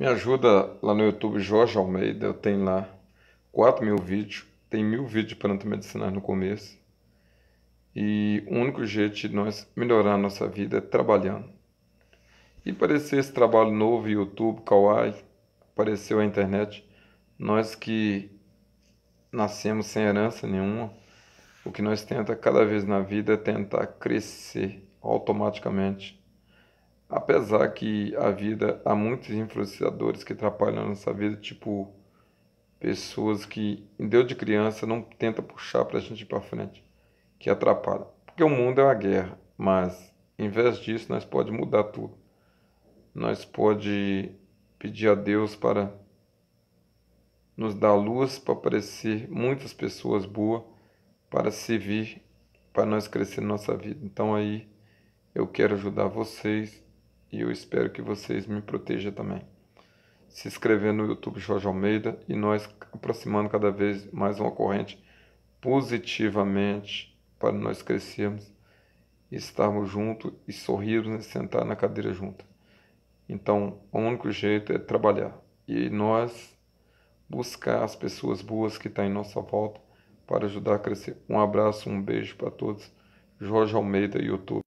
Me ajuda lá no YouTube, Jorge Almeida. Eu tenho lá 4 mil vídeos. Tem mil vídeos de plantas medicinais no começo. E o único jeito de nós melhorar a nossa vida é trabalhando. E aparecer esse trabalho novo, YouTube, Kawaii, apareceu a internet. Nós que nascemos sem herança nenhuma, o que nós tenta cada vez na vida é tentar crescer automaticamente Apesar que a vida, há muitos influenciadores que atrapalham a nossa vida, tipo pessoas que deu de criança não tenta puxar para a gente ir para frente, que atrapalha. Porque o mundo é uma guerra, mas em vez disso nós pode mudar tudo. Nós pode pedir a Deus para nos dar luz para aparecer muitas pessoas boas para servir para nós crescer nossa vida. Então aí eu quero ajudar vocês e eu espero que vocês me protejam também. Se inscrever no YouTube Jorge Almeida e nós aproximando cada vez mais uma corrente positivamente para nós crescermos e estarmos juntos e sorrirmos e sentar na cadeira junta. Então, o único jeito é trabalhar e nós buscar as pessoas boas que estão tá em nossa volta para ajudar a crescer. Um abraço, um beijo para todos. Jorge Almeida, YouTube.